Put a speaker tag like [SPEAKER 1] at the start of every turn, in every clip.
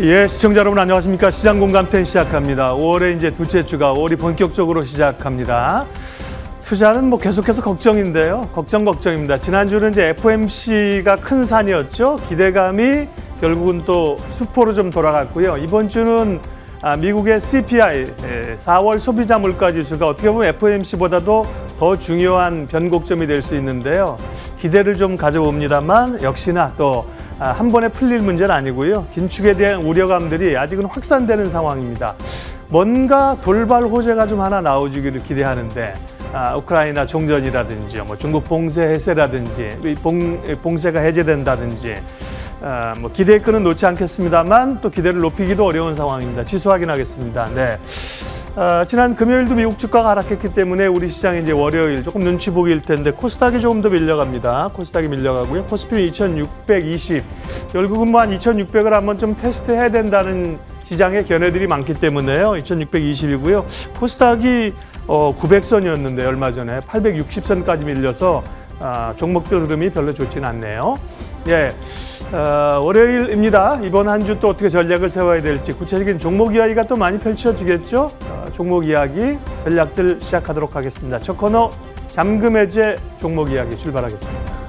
[SPEAKER 1] 예, 시청자 여러분 안녕하십니까? 시장 공감텐 시작합니다. 5월에 이제 둘째 주가 5월이 본격적으로 시작합니다. 투자는 뭐 계속해서 걱정인데요. 걱정 걱정입니다. 지난주는 이제 FOMC가 큰 산이었죠. 기대감이 결국은 또 수포로 좀 돌아갔고요. 이번 주는 아, 미국의 CPI 4월 예, 소비자 물가 지수가 어떻게 보면 FOMC보다도 더 중요한 변곡점이 될 수 있는데요. 기대를 좀 가져봅니다만 역시나 또 아, 한 번에 풀릴 문제는 아니고요. 긴축에 대한 우려감들이 아직은 확산되는 상황입니다. 뭔가 돌발 호재가 좀 하나 나오기를 기대하는데 아, 우크라이나 종전이라든지 뭐 중국 봉쇄 해제라든지 봉, 봉쇄가 해제된다든지 아, 뭐기대에 끈은 놓지 않겠습니다만 또 기대를 높이기도 어려운 상황입니다. 지수 확인하겠습니다. 네. 어, 지난 금요일도 미국 주가가 하락했기 때문에 우리 시장 이제 월요일 조금 눈치 보기일 텐데 코스닥이 조금 더 밀려갑니다. 코스닥이 밀려가고요. 코스피 2,620. 결국은 뭐 한 2,600을 한번 좀 테스트해야 된다는 시장의 견해들이 많기 때문에요. 2,620이고요. 코스닥이 어, 900선이었는데 얼마 전에 860선까지 밀려서 아, 종목별 흐름이 별로 좋지는 않네요. 예. 어, 월요일입니다. 이번 한 주 또 어떻게 전략을 세워야 될지 구체적인 종목 이야기가 또 많이 펼쳐지겠죠. 어, 종목 이야기 전략들 시작하도록 하겠습니다. 첫 코너 잠금 해제 종목 이야기 출발하겠습니다.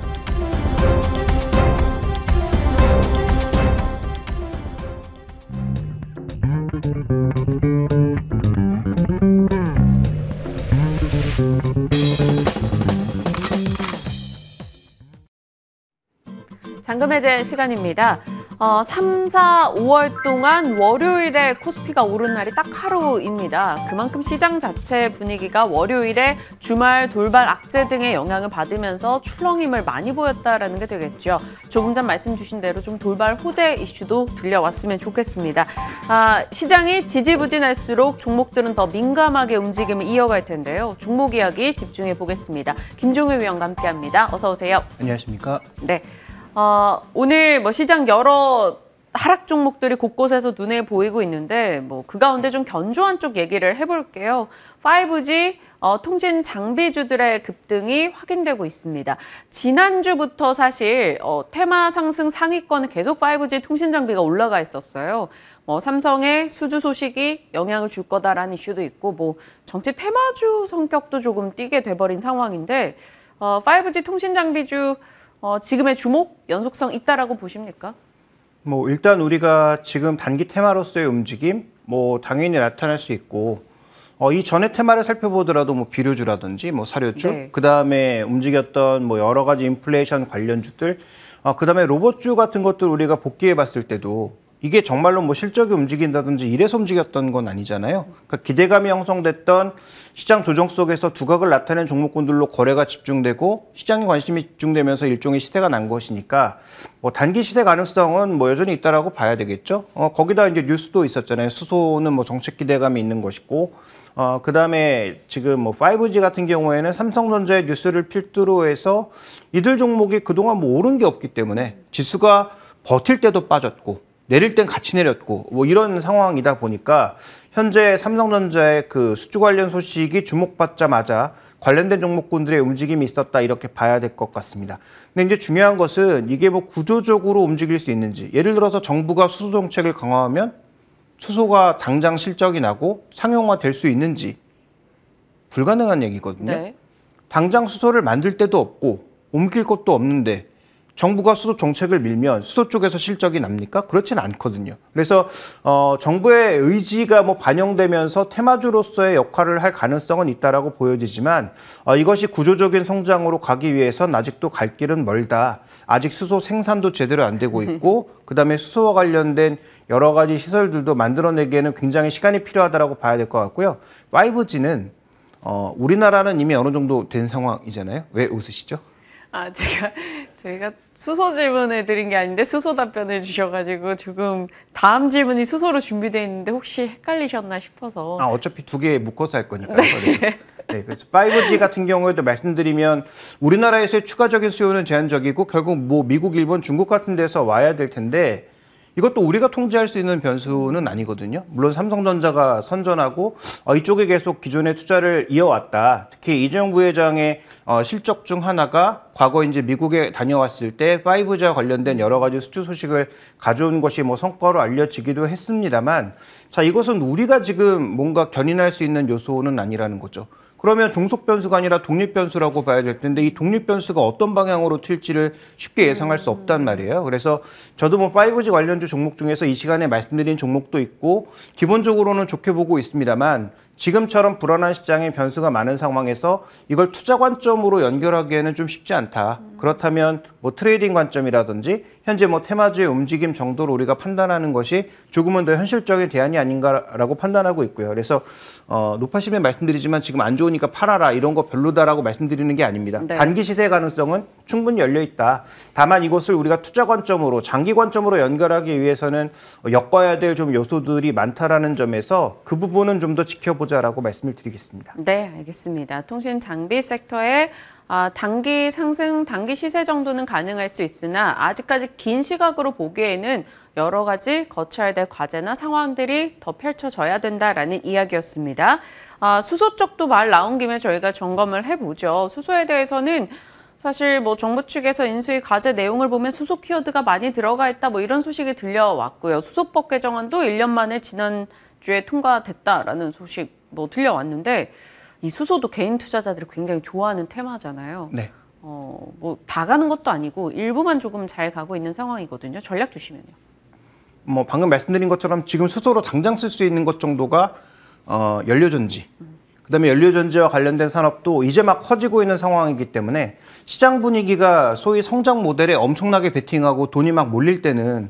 [SPEAKER 2] 당금해제 시간입니다. 어, 3, 4, 5월 동안 월요일에 코스피가 오른 날이 딱 하루입니다. 그만큼 시장 자체 분위기가 월요일에 주말 돌발 악재 등의 영향을 받으면서 출렁임을 많이 보였다라는 게 되겠죠. 조금 전 말씀 주신 대로 좀 돌발 호재 이슈도 들려왔으면 좋겠습니다. 아, 시장이 지지부진할수록 종목들은 더 민감하게 움직임을 이어갈 텐데요. 종목 이야기 집중해 보겠습니다. 김종우 위원과 함께합니다. 어서 오세요.
[SPEAKER 3] 안녕하십니까?
[SPEAKER 2] 네. 어, 오늘 뭐 시장 여러 하락 종목들이 곳곳에서 눈에 보이고 있는데 뭐 그 가운데 좀 견조한 쪽 얘기를 해볼게요. 5G 어, 통신 장비주들의 급등이 확인되고 있습니다. 지난주부터 사실 어, 테마 상승 상위권은 계속 5G 통신 장비가 올라가 있었어요. 뭐 삼성의 수주 소식이 영향을 줄 거다라는 이슈도 있고 뭐 정치 테마주 성격도 조금 띄게 돼버린 상황인데 어, 5G 통신 장비주 어, 지금의 주목 연속성 있다라고 보십니까?
[SPEAKER 3] 뭐 일단 우리가 지금 단기 테마로서의 움직임 뭐 당연히 나타날 수 있고 어, 이 전에 테마를 살펴보더라도 뭐 비료주라든지 뭐 사료주, 네. 그 다음에 움직였던 뭐 여러 가지 인플레이션 관련주들, 어, 그 다음에 로봇주 같은 것들 우리가 복귀해 봤을 때도 이게 정말로 뭐 실적이 움직인다든지 이래서 움직였던 건 아니잖아요. 그러니까 기대감이 형성됐던 시장 조정 속에서 두각을 나타낸 종목군들로 거래가 집중되고 시장의 관심이 집중되면서 일종의 시대가난 것이니까 뭐 단기 시대 가능성은 뭐 여전히 있다라고 봐야 되겠죠. 어, 거기다 이제 뉴스도 있었잖아요. 수소는 뭐 정책 기대감이 있는 것이고 어, 그 다음에 지금 뭐 5G 같은 경우에는 삼성전자의 뉴스를 필두로 해서 이들 종목이 그동안 뭐 오른 게 없기 때문에 지수가 버틸 때도 빠졌고 내릴 땐 같이 내렸고 뭐 이런 상황이다 보니까 현재 삼성전자의 그 수주 관련 소식이 주목받자마자 관련된 종목군들의 움직임이 있었다 이렇게 봐야 될 것 같습니다. 근데 이제 중요한 것은 이게 뭐 구조적으로 움직일 수 있는지 예를 들어서 정부가 수소 정책을 강화하면 수소가 당장 실적이 나고 상용화될 수 있는지 불가능한 얘기거든요. 네. 당장 수소를 만들 때도 없고 옮길 것도 없는데 정부가 수도 정책을 밀면 수도 쪽에서 실적이 납니까? 그렇진 않거든요. 그래서 어, 정부의 의지가 뭐 반영되면서 테마주로서의 역할을 할 가능성은 있다라고 보여지지만 어, 이것이 구조적인 성장으로 가기 위해선 아직도 갈 길은 멀다. 아직 수소 생산도 제대로 안 되고 있고 그다음에 수소와 관련된 여러 가지 시설들도 만들어내기에는 굉장히 시간이 필요하다라고 봐야 될 것 같고요. 5G는 어, 우리나라는 이미 어느 정도 된 상황이잖아요. 왜 웃으시죠?
[SPEAKER 2] 아, 제가 저희가 수소 질문을 드린 게 아닌데 수소 답변을 주셔가지고 조금 다음 질문이 수소로 준비되어 있는데 혹시 헷갈리셨나 싶어서. 아,
[SPEAKER 3] 어차피 두 개 묶어서 할 거니까요. 네. 네, 네 그래서 5G 같은 경우에도 말씀드리면 우리나라에서의 추가적인 수요는 제한적이고 결국 뭐 미국, 일본, 중국 같은 데서 와야 될 텐데 이것도 우리가 통제할 수 있는 변수는 아니거든요. 물론 삼성전자가 선전하고 어, 이쪽에 계속 기존의 투자를 이어왔다. 특히 이재용 부회장의 어, 실적 중 하나가 과거 이제 미국에 다녀왔을 때 5G와 관련된 여러 가지 수주 소식을 가져온 것이 뭐 성과로 알려지기도 했습니다만 자 이것은 우리가 지금 뭔가 견인할 수 있는 요소는 아니라는 거죠. 그러면 종속 변수가 아니라 독립 변수라고 봐야 될 텐데 이 독립 변수가 어떤 방향으로 튈지를 쉽게 예상할 수 없단 말이에요. 그래서 저도 뭐 5G 관련주 종목 중에서 이 시간에 말씀드린 종목도 있고 기본적으로는 좋게 보고 있습니다만 지금처럼 불안한 시장에 변수가 많은 상황에서 이걸 투자 관점으로 연결하기에는 좀 쉽지 않다. 그렇다면 뭐 트레이딩 관점이라든지 현재 뭐 테마주의 움직임 정도로 우리가 판단하는 것이 조금은 더 현실적인 대안이 아닌가라고 판단하고 있고요. 그래서 어, 높아시면 말씀드리지만 지금 안 좋으니까 팔아라 이런 거 별로다라고 말씀드리는 게 아닙니다. 네. 단기 시세 가능성은 충분히 열려 있다. 다만 이것을 우리가 투자 관점으로 장기 관점으로 연결하기 위해서는 엮어야 될 좀 요소들이 많다라는 점에서 그 부분은 좀 더 지켜보자라고 말씀을 드리겠습니다.
[SPEAKER 2] 네, 알겠습니다. 통신 장비 섹터의 아, 단기 상승, 단기 시세 정도는 가능할 수 있으나 아직까지 긴 시각으로 보기에는 여러 가지 거쳐야 될 과제나 상황들이 더 펼쳐져야 된다라는 이야기였습니다. 아, 수소 쪽도 말 나온 김에 저희가 점검을 해보죠. 수소에 대해서는 사실 뭐 정부 측에서 인수위 과제 내용을 보면 수소 키워드가 많이 들어가 있다 뭐 이런 소식이 들려왔고요. 수소법 개정안도 1년 만에 지난 주에 통과됐다라는 소식 뭐 들려왔는데 이 수소도 개인 투자자들이 굉장히 좋아하는 테마잖아요. 네. 어, 뭐 다 가는 것도 아니고 일부만 조금 잘 가고 있는 상황이거든요. 전략 주시면요.
[SPEAKER 3] 뭐 방금 말씀드린 것처럼 지금 수소로 당장 쓸 수 있는 것 정도가 어, 연료전지. 그다음에 연료전지와 관련된 산업도 이제 막 커지고 있는 상황이기 때문에 시장 분위기가 소위 성장 모델에 엄청나게 베팅하고 돈이 막 몰릴 때는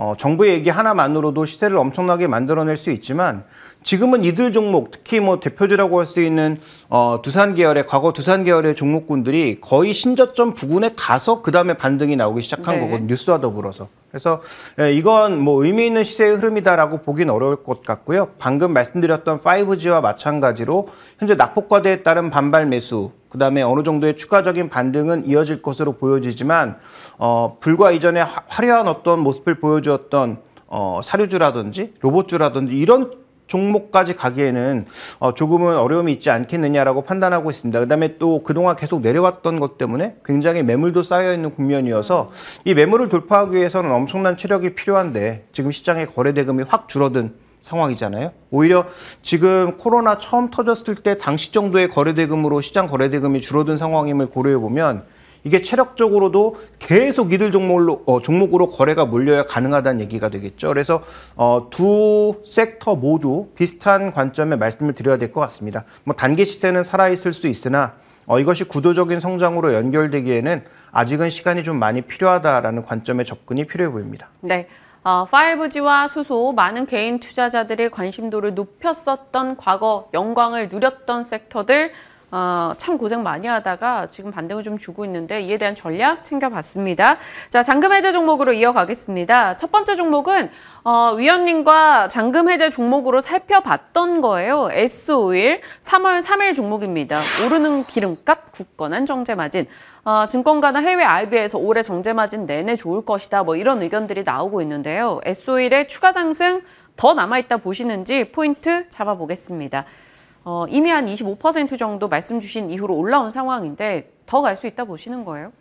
[SPEAKER 3] 어, 정부의 얘기 하나만으로도 시세를 엄청나게 만들어낼 수 있지만 지금은 이들 종목 특히 뭐 대표주라고 할 수 있는 어, 두산 계열의 과거 두산 계열의 종목군들이 거의 신저점 부근에 가서 그 다음에 반등이 나오기 시작한 네. 거거든요 뉴스와 더불어서 그래서 예, 이건 뭐 의미 있는 시세의 흐름이다라고 보긴 어려울 것 같고요 방금 말씀드렸던 5G와 마찬가지로 현재 낙폭과대에 따른 반발 매수 그 다음에 어느 정도의 추가적인 반등은 이어질 것으로 보여지지만 어, 불과 이전에 화, 화려한 어떤 모습을 보여주었던 어, 사료주라든지 로봇주라든지 이런 종목까지 가기에는 어, 조금은 어려움이 있지 않겠느냐라고 판단하고 있습니다. 그다음에 또 그동안 계속 내려왔던 것 때문에 굉장히 매물도 쌓여 있는 국면이어서 이 매물을 돌파하기 위해서는 엄청난 체력이 필요한데 지금 시장의 거래 대금이 확 줄어든 상황이잖아요. 오히려 지금 코로나 처음 터졌을 때 당시 정도의 거래대금으로 시장 거래대금이 줄어든 상황임을 고려해 보면 이게 체력적으로도 계속 이들 종목으로, 어, 종목으로 거래가 몰려야 가능하다는 얘기가 되겠죠. 그래서 어, 두 섹터 모두 비슷한 관점에 말씀을 드려야 될 것 같습니다. 뭐 단기 시세는 살아있을 수 있으나 어, 이것이 구조적인 성장으로 연결되기에는 아직은 시간이 좀 많이 필요하다라는 관점의 접근이 필요해 보입니다.
[SPEAKER 2] 네. 5G와 어, 수소, 많은 개인 투자자들의 관심도를 높였었던 과거 영광을 누렸던 섹터들 어, 참 고생 많이 하다가 지금 반등을 좀 주고 있는데 이에 대한 전략 챙겨봤습니다. 자, 잔금 해제 종목으로 이어가겠습니다. 첫 번째 종목은 어, 위원님과 잔금 해제 종목으로 살펴봤던 거예요. S5일 3월 3일 종목입니다. 오르는 기름값 굳건한 정제 마진. 어, 증권가나 해외 IB에서 올해 정제 마진 내내 좋을 것이다. 뭐 이런 의견들이 나오고 있는데요. S5일의 추가 상승 더 남아있다 보시는지 포인트 잡아보겠습니다. 어, 이미 한 25% 정도 말씀 주신 이후로 올라온 상황인데 더 갈 수 있다 보시는 거예요?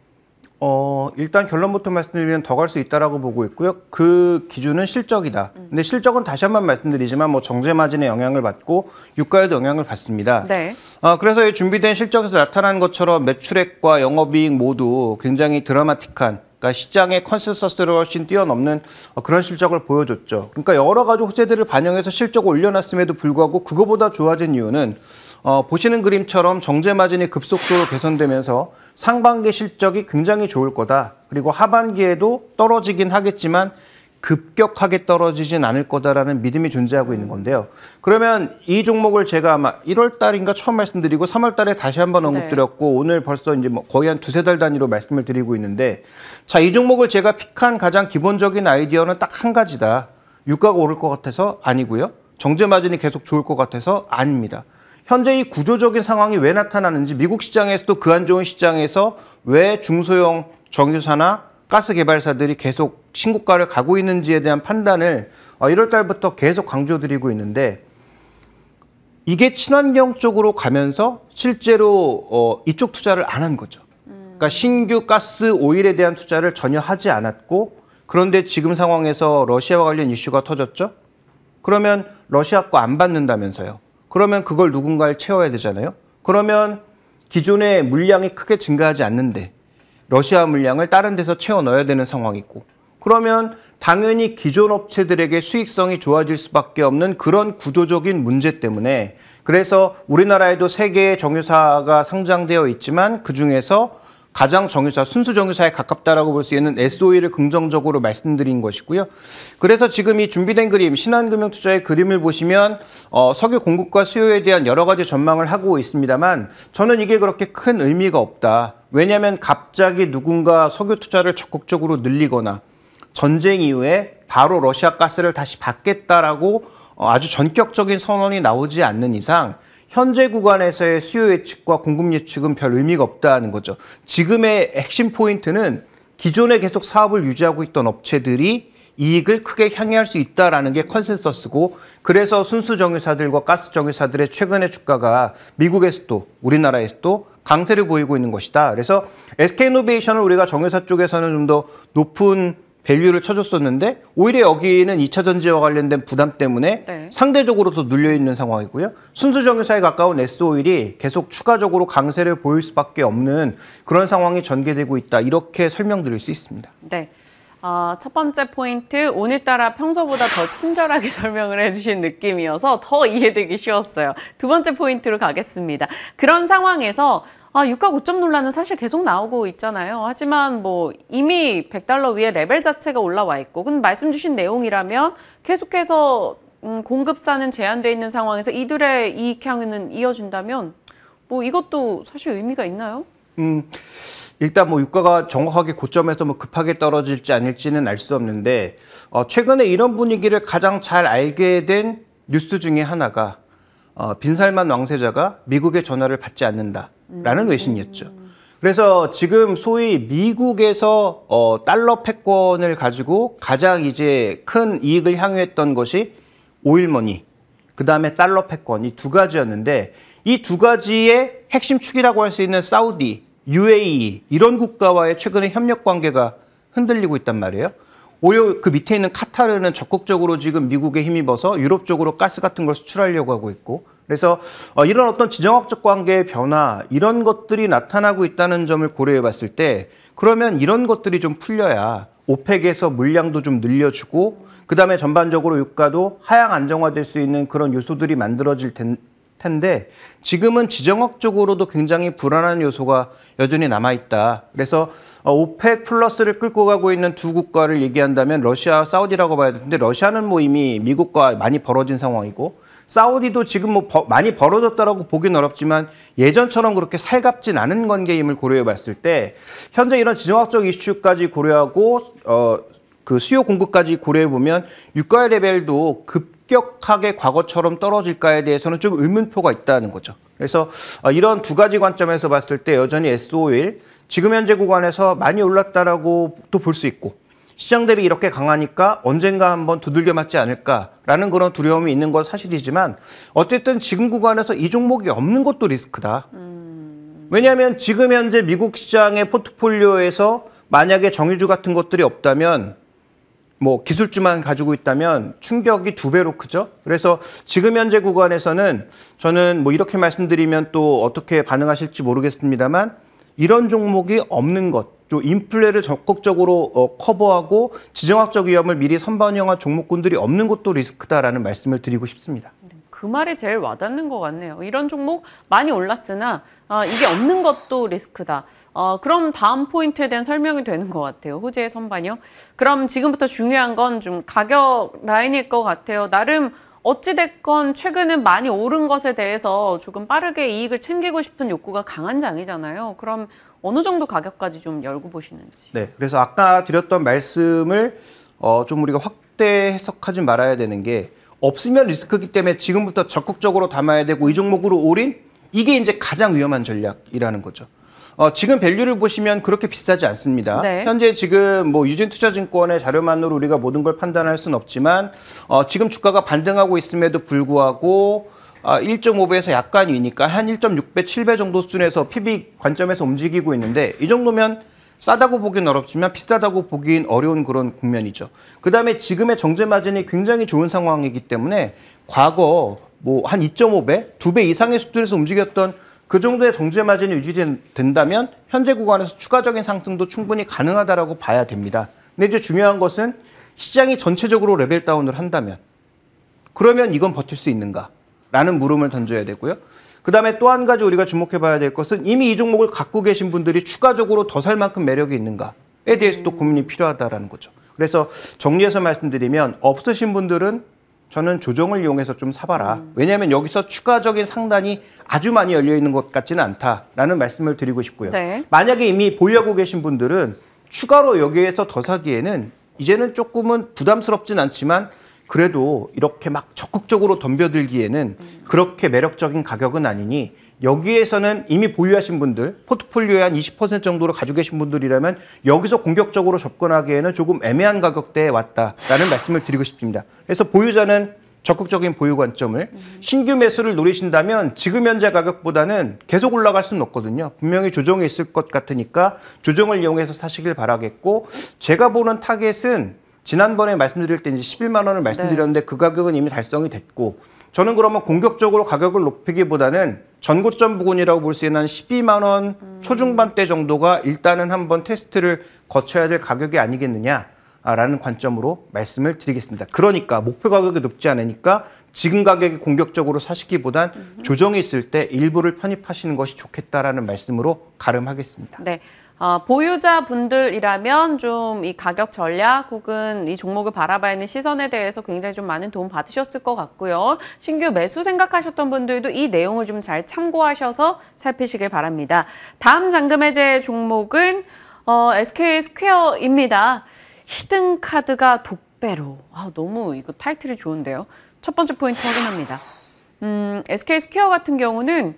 [SPEAKER 3] 어, 일단 결론부터 말씀드리면 더 갈 수 있다라고 보고 있고요. 그 기준은 실적이다. 음. 근데 실적은 다시 한 번 말씀드리지만 뭐 정제 마진의 영향을 받고 유가에도 영향을 받습니다. 네. 어, 그래서 준비된 실적에서 나타난 것처럼 매출액과 영업이익 모두 굉장히 드라마틱한 그러니까 시장의 컨센서스를 훨씬 뛰어넘는 어, 그런 실적을 보여줬죠. 그러니까 여러 가지 호재들을 반영해서 실적을 올려놨음에도 불구하고 그거보다 좋아진 이유는 어, 보시는 그림처럼 정제 마진이 급속도로 개선되면서 상반기 실적이 굉장히 좋을 거다. 그리고 하반기에도 떨어지긴 하겠지만 급격하게 떨어지진 않을 거다라는 믿음이 존재하고 있는 건데요. 그러면 이 종목을 제가 아마 1월 달인가 처음 말씀드리고 3월 달에 다시 한번 네. 언급드렸고 네. 오늘 벌써 이제 뭐 거의 한 두세 달 단위로 말씀을 드리고 있는데 자, 이 종목을 제가 픽한 가장 기본적인 아이디어는 딱 한 가지다. 유가가 오를 것 같아서 아니고요. 정제 마진이 계속 좋을 것 같아서 아닙니다. 현재 이 구조적인 상황이 왜 나타나는지 미국 시장에서도 그 안 좋은 시장에서 왜 중소형 정유사나 가스 개발사들이 계속 신고가를 가고 있는지에 대한 판단을 1월 어, 달부터 계속 강조드리고 있는데 이게 친환경 쪽으로 가면서 실제로 어, 이쪽 투자를 안 한 거죠. 그러니까 신규 가스 오일에 대한 투자를 전혀 하지 않았고 그런데 지금 상황에서 러시아와 관련 이슈가 터졌죠. 그러면 러시아 거 안 받는다면서요. 그러면 그걸 누군가를 채워야 되잖아요. 그러면 기존의 물량이 크게 증가하지 않는데 러시아 물량을 다른 데서 채워 넣어야 되는 상황이고 그러면 당연히 기존 업체들에게 수익성이 좋아질 수밖에 없는 그런 구조적인 문제 때문에 그래서 우리나라에도 세 개의 정유사가 상장되어 있지만 그 중에서 가장 정유사, 순수 정유사에 가깝다라고 볼 수 있는 SOE를 긍정적으로 말씀드린 것이고요. 그래서 지금 이 준비된 그림, 신한금융투자의 그림을 보시면 어, 석유 공급과 수요에 대한 여러 가지 전망을 하고 있습니다만 저는 이게 그렇게 큰 의미가 없다. 왜냐하면 갑자기 누군가 석유 투자를 적극적으로 늘리거나 전쟁 이후에 바로 러시아 가스를 다시 받겠다라고 어, 아주 전격적인 선언이 나오지 않는 이상 현재 구간에서의 수요 예측과 공급 예측은 별 의미가 없다는 거죠. 지금의 핵심 포인트는 기존에 계속 사업을 유지하고 있던 업체들이 이익을 크게 향유할 수 있다라는 게 컨센서스고 그래서 순수 정유사들과 가스 정유사들의 최근의 주가가 미국에서도 우리나라에서도 강세를 보이고 있는 것이다. 그래서 SK노베이션을 우리가 정유사 쪽에서는 좀 더 높은 밸류를 쳐줬었는데 오히려 여기는 2차 전지와 관련된 부담 때문에 네. 상대적으로 더 눌려 있는 상황이고요. 순수 정유사에 가까운 S오일이 계속 추가적으로 강세를 보일 수밖에 없는 그런 상황이 전개되고 있다. 이렇게 설명드릴 수 있습니다.
[SPEAKER 2] 네. 어, 첫 번째 포인트 오늘따라 평소보다 더 친절하게 설명을 해주신 느낌이어서 더 이해되기 쉬웠어요. 두 번째 포인트로 가겠습니다. 그런 상황에서 아, 유가 고점 논란은 사실 계속 나오고 있잖아요. 하지만 뭐 이미 100달러 위에 레벨 자체가 올라와 있고, 근데 말씀 주신 내용이라면 계속해서 음, 공급사는 제한돼 있는 상황에서 이들의 이익향은 이어진다면 뭐 이것도 사실 의미가 있나요?
[SPEAKER 3] 음, 일단 뭐 유가가 정확하게 고점에서 뭐 급하게 떨어질지 아닐지는 알 수 없는데 어, 최근에 이런 분위기를 가장 잘 알게 된 뉴스 중에 하나가 어, 빈살만 왕세자가 미국의 전화를 받지 않는다. 라는 외신이었죠. 그래서 지금 소위 미국에서 어, 달러 패권을 가지고 가장 이제 큰 이익을 향유했던 것이 오일머니, 그 다음에 달러 패권 이 두 가지였는데 이 두 가지의 핵심 축이라고 할 수 있는 사우디, UAE 이런 국가와의 최근의 협력 관계가 흔들리고 있단 말이에요. 오히려 그 밑에 있는 카타르는 적극적으로 지금 미국에 힘입어서 유럽 쪽으로 가스 같은 걸 수출하려고 하고 있고 그래서 어, 이런 어떤 지정학적 관계의 변화 이런 것들이 나타나고 있다는 점을 고려해 봤을 때 그러면 이런 것들이 좀 풀려야 오펙에서 물량도 좀 늘려주고 그다음에 전반적으로 유가도 하향 안정화될 수 있는 그런 요소들이 만들어질 텐 텐데 지금은 지정학 적으로도 굉장히 불안한 요소가 여전히 남아 있다. 그래서 어, 오펙 플러스를 끌고 가고 있는 두 국가를 얘기한다면 러시아, 사우디라고 봐야 되는데 러시아는 뭐 이미 미국과 많이 벌어진 상황이고 사우디도 지금 뭐 버, 많이 벌어졌다라고 보긴 어렵지만 예전처럼 그렇게 살갑진 않은 관계임을 고려해 봤을 때 현재 이런 지정학적 이슈까지 고려하고 어, 그 수요 공급까지 고려해 보면 유가의 레벨도 급 급격하게 과거처럼 떨어질까에 대해서는 좀 의문표가 있다는 거죠. 그래서 아, 이런 두 가지 관점에서 봤을 때 여전히 SO1 지금 현재 구간에서 많이 올랐다라고 또 볼 수 있고 시장 대비 이렇게 강하니까 언젠가 한번 두들겨 맞지 않을까라는 그런 두려움이 있는 건 사실이지만 어쨌든 지금 구간에서 이 종목이 없는 것도 리스크다. 음... 왜냐하면 지금 현재 미국 시장의 포트폴리오에서 만약에 정유주 같은 것들이 없다면 뭐 기술주만 가지고 있다면 충격이 두 배로 크죠. 그래서 지금 현재 구간에서는 저는 뭐 이렇게 말씀드리면 또 어떻게 반응하실지 모르겠습니다만 이런 종목이 없는 것, 또 인플레를 적극적으로 어, 커버하고 지정학적 위험을 미리 선반영한 종목군들이 없는 것도 리스크다라는 말씀을 드리고 싶습니다. 네.
[SPEAKER 2] 그 말이 제일 와닿는 것 같네요. 이런 종목 많이 올랐으나 아, 이게 없는 것도 리스크다. 어, 그럼 다음 포인트에 대한 설명이 되는 것 같아요. 호재의 선반이요. 그럼 지금부터 중요한 건 좀 가격 라인일 것 같아요. 나름 어찌됐건 최근에 많이 오른 것에 대해서 조금 빠르게 이익을 챙기고 싶은 욕구가 강한 장이잖아요. 그럼 어느 정도 가격까지 좀 열고 보시는지.
[SPEAKER 3] 네. 그래서 아까 드렸던 말씀을 어, 좀 우리가 확대 해석하지 말아야 되는 게 없으면 리스크기 때문에 지금부터 적극적으로 담아야 되고 이 종목으로 올인 이게 이제 가장 위험한 전략이라는 거죠. 어, 지금 밸류를 보시면 그렇게 비싸지 않습니다. 네. 현재 지금 뭐 유진투자증권의 자료만으로 우리가 모든 걸 판단할 수는 없지만 어, 지금 주가가 반등하고 있음에도 불구하고 아, 1.5배에서 약간 이니까한 1.6배, 7배 정도 수준에서 PB 관점에서 움직이고 있는데 이 정도면 싸다고 보긴 어렵지만 비싸다고 보긴 기 어려운 그런 국면이죠. 그다음에 지금의 정제 마진이 굉장히 좋은 상황이기 때문에 과거 뭐 한 2.5배, 2배 이상의 수준에서 움직였던 그 정도의 정제 마진이 유지된다면 현재 구간에서 추가적인 상승도 충분히 가능하다라고 봐야 됩니다. 근데 이제 중요한 것은 시장이 전체적으로 레벨 다운을 한다면 그러면 이건 버틸 수 있는가? 라는 물음을 던져야 되고요. 그 다음에 또 한 가지 우리가 주목해 봐야 될 것은 이미 이 종목을 갖고 계신 분들이 추가적으로 더 살 만큼 매력이 있는가에 대해서 또 고민이 필요하다라는 거죠. 그래서 정리해서 말씀드리면 없으신 분들은 저는 조정을 이용해서 좀 사봐라. 음. 왜냐하면 여기서 추가적인 상단이 아주 많이 열려 있는 것 같지는 않다라는 말씀을 드리고 싶고요. 네. 만약에 이미 보유하고 계신 분들은 추가로 여기에서 더 사기에는 이제는 조금은 부담스럽진 않지만 그래도 이렇게 막 적극적으로 덤벼들기에는 음. 그렇게 매력적인 가격은 아니니 여기에서는 이미 보유하신 분들, 포트폴리오에 한 20% 정도로 가지고 계신 분들이라면 여기서 공격적으로 접근하기에는 조금 애매한 가격대에 왔다라는 말씀을 드리고 싶습니다. 그래서 보유자는 적극적인 보유 관점을 음. 신규 매수를 노리신다면 지금 현재 가격보다는 계속 올라갈 수는 없거든요. 분명히 조정이 있을 것 같으니까 조정을 이용해서 사시길 바라겠고 제가 보는 타겟은 지난번에 말씀드릴 때 이제 11만 원을 말씀드렸는데 네. 그 가격은 이미 달성이 됐고 저는 그러면 공격적으로 가격을 높이기보다는 전고점 부근이라고 볼 수 있는 12만 원 음. 초중반대 정도가 일단은 한번 테스트를 거쳐야 될 가격이 아니겠느냐. 라는 관점으로 말씀을 드리겠습니다. 그러니까 목표 가격이 높지 않으니까 지금 가격이 공격적으로 사시기보단 음. 조정이 있을 때 일부를 편입하시는 것이 좋겠다라는 말씀으로 가름하겠습니다.
[SPEAKER 2] 네. 어, 보유자분들이라면 좀 이 가격 전략 혹은 이 종목을 바라봐 야하는 시선에 대해서 굉장히 좀 많은 도움 받으셨을 것 같고요. 신규 매수 생각하셨던 분들도 이 내용을 좀 잘 참고하셔서 살피시길 바랍니다. 다음 잔금해제 종목은 어, SK 스퀘어입니다. 히든 카드가 독배로. 아, 너무 이거 타이틀이 좋은데요. 첫 번째 포인트 확인합니다. 음, SK 스퀘어 같은 경우는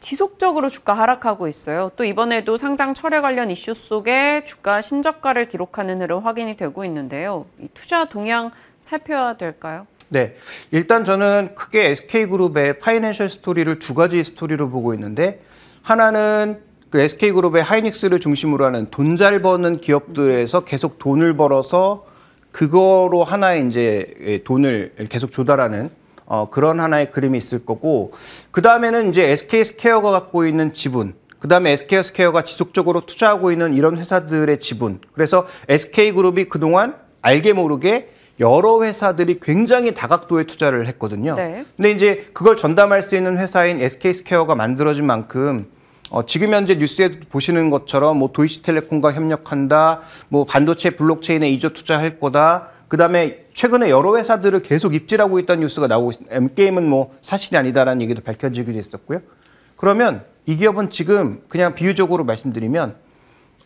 [SPEAKER 2] 지속적으로 주가 하락하고 있어요. 또 이번에도 상장 철회 관련 이슈 속에 주가 신저가를 기록하는 흐름 확인이 되고 있는데요. 투자 동향 살펴야 될까요?
[SPEAKER 3] 네. 일단 저는 크게 SK그룹의 파이낸셜 스토리를 두 가지 스토리로 보고 있는데 하나는 그 SK그룹의 하이닉스를 중심으로 하는 돈 잘 버는 기업들에서 계속 돈을 벌어서 그거로 하나의 이제 예, 돈을 계속 조달하는 어, 그런 하나의 그림이 있을 거고 그 다음에는 이제 SK 스퀘어가 갖고 있는 지분 그 다음에 SK 스퀘어가 지속적으로 투자하고 있는 이런 회사들의 지분 그래서 SK 그룹이 그동안 알게 모르게 여러 회사들이 굉장히 다각도의 투자를 했거든요. 네. 근데 이제 그걸 전담할 수 있는 회사인 SK 스퀘어가 만들어진 만큼 어, 지금 현재 뉴스에 보시는 것처럼 뭐 도이치텔레콤과 협력한다, 뭐 반도체 블록체인에 이조 투자할 거다, 그 다음에 최근에 여러 회사들을 계속 입질하고 있다는 뉴스가 나오고 있습니다. M게임은 음, 뭐 사실이 아니다라는 얘기도 밝혀지기도 했었고요. 그러면 이 기업은 지금 그냥 비유적으로 말씀드리면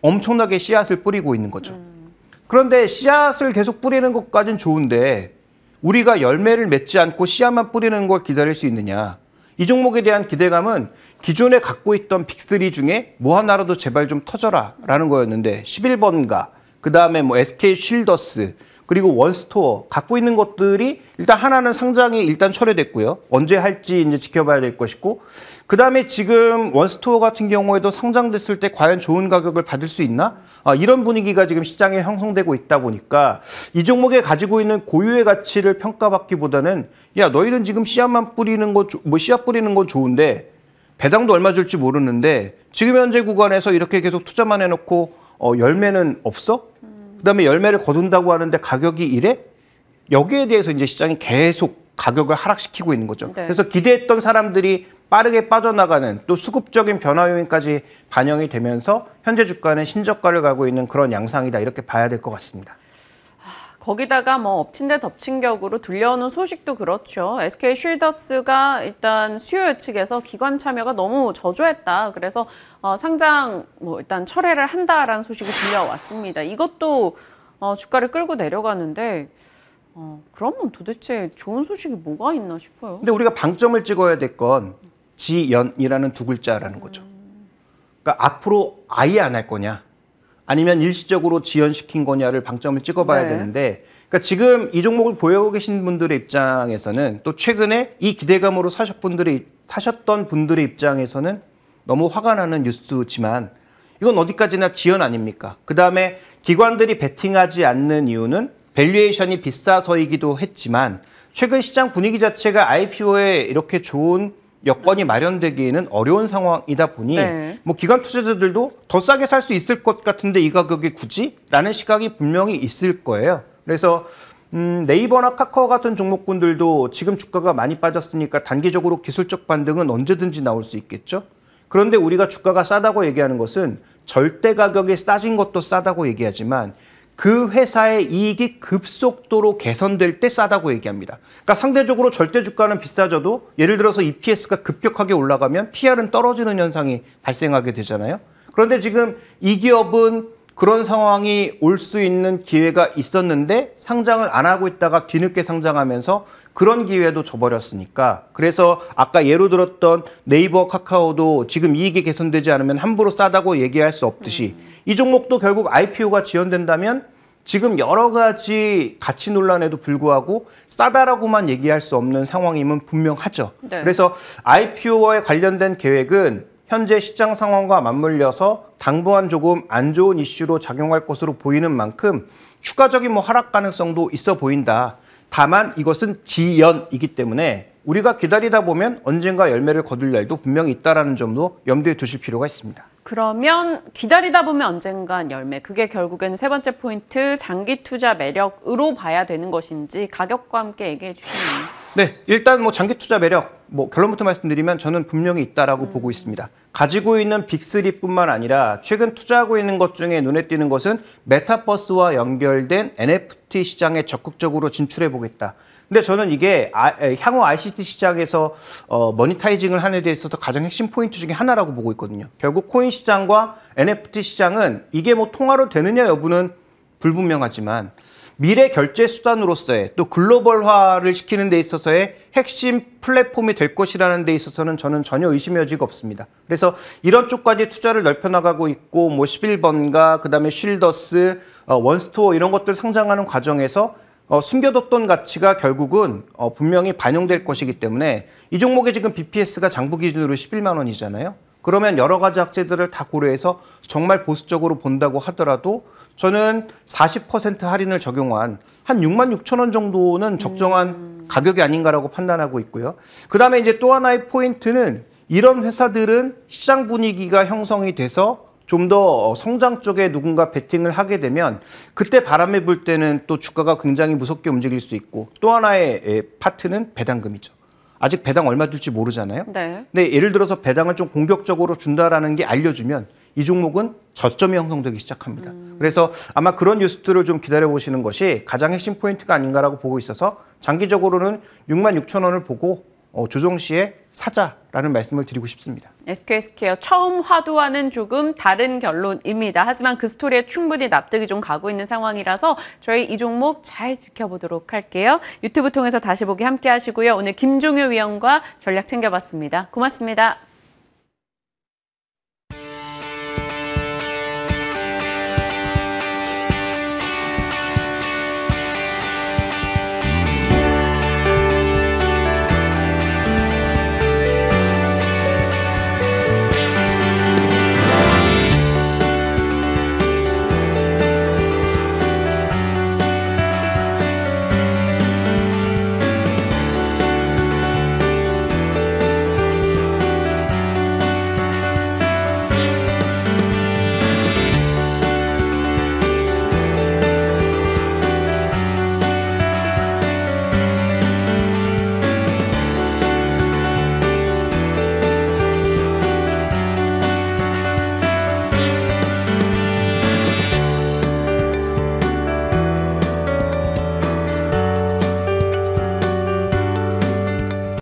[SPEAKER 3] 엄청나게 씨앗을 뿌리고 있는 거죠. 음. 그런데 씨앗을 계속 뿌리는 것까진 좋은데 우리가 열매를 맺지 않고 씨앗만 뿌리는 걸 기다릴 수 있느냐. 이 종목에 대한 기대감은 기존에 갖고 있던 빅3 중에 뭐 하나라도 제발 좀 터져라 라는 거였는데 11번가, 그 다음에 뭐 SK 쉴더스, 그리고 원스토어 갖고 있는 것들이 일단 하나는 상장이 일단 철회됐고요. 언제 할지 이제 지켜봐야 될 것이고 그 다음에 지금 원스토어 같은 경우에도 상장됐을 때 과연 좋은 가격을 받을 수 있나? 아, 이런 분위기가 지금 시장에 형성되고 있다 보니까 이 종목에 가지고 있는 고유의 가치를 평가받기보다는 야 너희는 지금 씨앗만 뿌리는 거뭐 씨앗 뿌리는 건 좋은데 배당도 얼마 줄지 모르는데 지금 현재 구간에서 이렇게 계속 투자만 해놓고 어, 열매는 없어? 그다음에 열매를 거둔다고 하는데 가격이 이래? 여기에 대해서 이제 시장이 계속 가격을 하락시키고 있는 거죠. 네. 그래서 기대했던 사람들이 빠르게 빠져나가는 또 수급적인 변화 요인까지 반영이 되면서 현재 주가는 신저가를 가고 있는 그런 양상이다 이렇게 봐야 될 것 같습니다.
[SPEAKER 2] 거기다가 뭐 엎친 데 덮친 격으로 들려오는 소식도 그렇죠. SK 쉴더스가 일단 수요 측에서 기관 참여가 너무 저조했다. 그래서 어, 상장 뭐 일단 철회를 한다라는 소식이 들려왔습니다. 이것도 어, 주가를 끌고 내려가는데 어, 그러면 도대체 좋은 소식이 뭐가 있나 싶어요. 근데
[SPEAKER 3] 우리가 방점을 찍어야 될 건 지연이라는 두 글자라는 거죠. 그러니까 앞으로 아예 안 할 거냐 아니면 일시적으로 지연시킨 거냐를 방점을 찍어봐야 네. 되는데 그러니까 지금 이 종목을 보유하고 계신 분들의 입장에서는 또 최근에 이 기대감으로 사셨 분들이 사셨던 분들의 입장에서는 너무 화가 나는 뉴스지만 이건 어디까지나 지연 아닙니까? 그 다음에 기관들이 베팅하지 않는 이유는 밸류에이션이 비싸서이기도 했지만 최근 시장 분위기 자체가 IPO에 이렇게 좋은 여건이 마련되기에는 어려운 상황이다 보니 네. 뭐 기관 투자자들도 더 싸게 살 수 있을 것 같은데 이 가격이 굳이? 라는 시각이 분명히 있을 거예요. 그래서 음, 네이버나 카카오 같은 종목군들도 지금 주가가 많이 빠졌으니까 단기적으로 기술적 반등은 언제든지 나올 수 있겠죠. 그런데 우리가 주가가 싸다고 얘기하는 것은 절대 가격이 싸진 것도 싸다고 얘기하지만 그 회사의 이익이 급속도로 개선될 때 싸다고 얘기합니다. 그러니까 상대적으로 절대 주가는 비싸져도 예를 들어서 EPS가 급격하게 올라가면 PR은 떨어지는 현상이 발생하게 되잖아요. 그런데 지금 이 기업은 그런 상황이 올 수 있는 기회가 있었는데 상장을 안 하고 있다가 뒤늦게 상장하면서 그런 기회도 줘버렸으니까 그래서 아까 예로 들었던 네이버 카카오도 지금 이익이 개선되지 않으면 함부로 싸다고 얘기할 수 없듯이 네. 이 종목도 결국 IPO가 지연된다면 지금 여러 가지 가치 논란에도 불구하고 싸다라고만 얘기할 수 없는 상황임은 분명하죠. 네. 그래서 IPO와 관련된 계획은 현재 시장 상황과 맞물려서 당분간 조금 안 좋은 이슈로 작용할 것으로 보이는 만큼 추가적인 뭐 하락 가능성도 있어 보인다. 다만 이것은 지연이기 때문에 우리가 기다리다 보면 언젠가 열매를 거둘 날도 분명히 있다라는 점도 염두에 두실 필요가 있습니다.
[SPEAKER 2] 그러면 기다리다 보면 언젠간 열매 그게 결국에는 세 번째 포인트 장기 투자 매력으로 봐야 되는 것인지 가격과 함께 얘기해 주시면
[SPEAKER 3] 네, 일단 뭐 장기 투자 매력 뭐 결론부터 말씀드리면 저는 분명히 있다라고 음. 보고 있습니다. 가지고 있는 빅3뿐만 아니라 최근 투자하고 있는 것 중에 눈에 띄는 것은 메타버스와 연결된 NFT 시장에 적극적으로 진출해 보겠다. 근데 저는 이게 아, 향후 ICT 시장에서 어, 머니타이징을 하는 데 있어서 가장 핵심 포인트 중에 하나라고 보고 있거든요. 결국 코인 시장과 NFT 시장은 이게 뭐 통화로 되느냐 여부는 불분명하지만 미래 결제 수단으로서의 또 글로벌화를 시키는 데 있어서의 핵심 플랫폼이 될 것이라는 데 있어서는 저는 전혀 의심의 여지가 없습니다. 그래서 이런 쪽까지 투자를 넓혀나가고 있고 뭐 11번가 그다음에 쉴더스 어, 원스토어 이런 것들 상장하는 과정에서 어, 숨겨뒀던 가치가 결국은 어, 분명히 반영될 것이기 때문에 이종목의 지금 BPS가 장부 기준으로 11만 원이잖아요. 그러면 여러 가지 학제들을 다 고려해서 정말 보수적으로 본다고 하더라도 저는 40% 할인을 적용한 한 6만 6천 원 정도는 적정한 음. 가격이 아닌가라고 판단하고 있고요. 그 다음에 이제 또 하나의 포인트는 이런 회사들은 시장 분위기가 형성이 돼서 좀더 어, 성장 쪽에 누군가 베팅을 하게 되면 그때 바람에 불 때는 또 주가가 굉장히 무섭게 움직일 수 있고 또 하나의 파트는 배당금이죠. 아직 배당 얼마 줄지 모르잖아요. 네. 근데 예를 들어서 배당을 좀 공격적으로 준다라는 게 알려주면 이 종목은 저점이 형성되기 시작합니다. 음. 그래서 아마 그런 뉴스들을 좀 기다려보시는 것이 가장 핵심 포인트가 아닌가라고 보고 있어서 장기적으로는 6만 6천 원을 보고 어, 조정 씨의 사자라는 말씀을 드리고 싶습니다.
[SPEAKER 2] SKS케어 처음 화두와는 조금 다른 결론입니다. 하지만 그 스토리에 충분히 납득이 좀 가고 있는 상황이라서 저희 이 종목 잘 지켜보도록 할게요. 유튜브 통해서 다시 보기 함께 하시고요. 오늘 김종효 위원과 전략 챙겨봤습니다. 고맙습니다.